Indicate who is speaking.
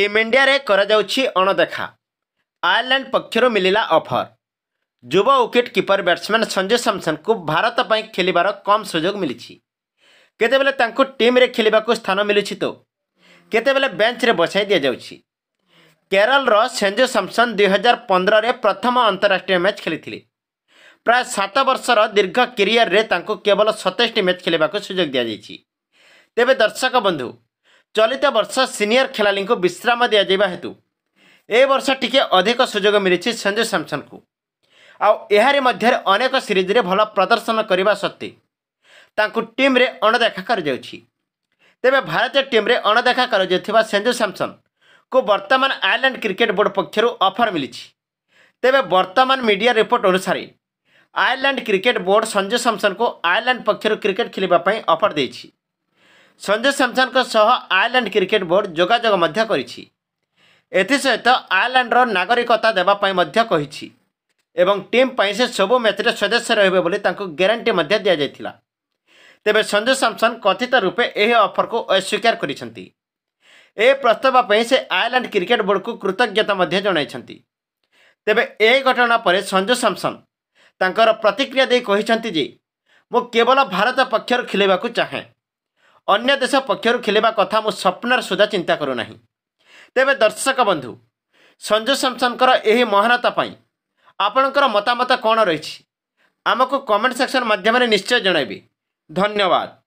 Speaker 1: team ଇଣ୍ଡିଆରେ କରାଯାଉଛି ଅଣଦେଖା ଆୟର୍ଲାଣ୍ଡ ପକ୍ଷରୁ ମିଳିଲା ଅଫର୍ ଯୁବ ୱିକେଟ୍ କିପର ବ୍ୟାଟ୍ସମ୍ୟାନ୍ ସଞ୍ଜୁ ସାମସନଙ୍କୁ ଭାରତ ପାଇଁ ଖେଳିବାର କମ୍ ସୁଯୋଗ ମିଳିଛି କେତେବେଳେ ତାଙ୍କୁ ଟିମ୍ରେ ଖେଳିବାକୁ ସ୍ଥାନ ମିଳୁଛି ତ କେତେବେଳେ ବେଞ୍ଚରେ ବସାଇ ଦିଆଯାଉଛି କେରଳର ସେଞ୍ଜୁ ସାମସନ୍ ଦୁଇହଜାର ପନ୍ଦରରେ ପ୍ରଥମ ଅନ୍ତରାଷ୍ଟ୍ରୀୟ ମ୍ୟାଚ୍ ଖେଳିଥିଲେ ପ୍ରାୟ ସାତ ବର୍ଷର ଦୀର୍ଘ କ୍ୟାରିୟର୍ରେ ତାଙ୍କୁ କେବଳ ସତେଇଶଟି ମ୍ୟାଚ୍ ଖେଳିବାକୁ ସୁଯୋଗ ଦିଆଯାଇଛି ତେବେ ଦର୍ଶକ ବନ୍ଧୁ ଚଳିତ ବର୍ଷ ସିନିୟର ଖେଳାଳିଙ୍କୁ ବିଶ୍ରାମ ଦିଆଯିବା ହେତୁ ଏ ବର୍ଷ ଟିକିଏ ଅଧିକ ସୁଯୋଗ ମିଳିଛି ସଞ୍ଜୁ ସାମସନଙ୍କୁ ଆଉ ଏହାରି ମଧ୍ୟରେ ଅନେକ ସିରିଜରେ ଭଲ ପ୍ରଦର୍ଶନ କରିବା ସତ୍ତ୍ୱେ ତାଙ୍କୁ ଟିମ୍ରେ ଅଣଦେଖା କରାଯାଉଛି ତେବେ ଭାରତୀୟ ଟିମ୍ରେ ଅଣଦେଖା କରାଯାଉଥିବା ସଞ୍ଜୁ ସାମସନଙ୍କୁ ବର୍ତ୍ତମାନ ଆୟର୍ଲାଣ୍ଡ କ୍ରିକେଟ୍ ବୋର୍ଡ଼ ପକ୍ଷରୁ ଅଫର୍ ମିଳିଛି ତେବେ ବର୍ତ୍ତମାନ ମିଡ଼ିଆ ରିପୋର୍ଟ ଅନୁସାରେ ଆୟର୍ଲାଣ୍ଡ କ୍ରିକେଟ୍ ବୋର୍ଡ଼ ସଞ୍ଜୁ ସାମସନଙ୍କୁ ଆୟର୍ଲାଣ୍ଡ ପକ୍ଷରୁ କ୍ରିକେଟ୍ ଖେଳିବା ପାଇଁ ଅଫର୍ ଦେଇଛି ସଞ୍ଜୁ ସାମସନଙ୍କ ସହ ଆୟର୍ଲାଣ୍ଡ କ୍ରିକେଟ୍ ବୋର୍ଡ଼ ଯୋଗାଯୋଗ ମଧ୍ୟ କରିଛି ଏଥିସହିତ ଆୟର୍ଲାଣ୍ଡର ନାଗରିକତା ଦେବା ପାଇଁ ମଧ୍ୟ କହିଛି ଏବଂ ଟିମ୍ ପାଇଁ ସେ ସବୁ ମ୍ୟାଚ୍ରେ ସଦସ୍ୟ ରହିବେ ବୋଲି ତାଙ୍କୁ ଗ୍ୟାରେଣ୍ଟି ମଧ୍ୟ ଦିଆଯାଇଥିଲା ତେବେ ସଞ୍ଜୁ ସାମସନ କଥିତ ରୂପେ ଏହି ଅଫରକୁ ଅସ୍ୱୀକାର କରିଛନ୍ତି ଏ ପ୍ରସ୍ତାବ ପାଇଁ ସେ ଆୟର୍ଲାଣ୍ଡ କ୍ରିକେଟ୍ ବୋର୍ଡ଼କୁ କୃତଜ୍ଞତା ମଧ୍ୟ ଜଣାଇଛନ୍ତି ତେବେ ଏହି ଘଟଣା ପରେ ସଞ୍ଜୁ ସାମସନ ତାଙ୍କର ପ୍ରତିକ୍ରିୟା ଦେଇ କହିଛନ୍ତି ଯେ ମୁଁ କେବଳ ଭାରତ ପକ୍ଷରୁ ଖେଳିବାକୁ ଚାହେଁ ଅନ୍ୟ ଦେଶ ପକ୍ଷରୁ ଖେଳିବା କଥା ମୁଁ ସ୍ୱପ୍ନର ସୁଦ୍ଧା ଚିନ୍ତା କରୁନାହିଁ ତେବେ ଦର୍ଶକ ବନ୍ଧୁ ସଞ୍ଜୁ ସାମସନ୍ଙ୍କର ଏହି ମହାନତା ପାଇଁ ଆପଣଙ୍କର ମତାମତ କ'ଣ ରହିଛି ଆମକୁ କମେଣ୍ଟ ସେକ୍ସନ୍ ମାଧ୍ୟମରେ ନିଶ୍ଚୟ ଜଣାଇବି ଧନ୍ୟବାଦ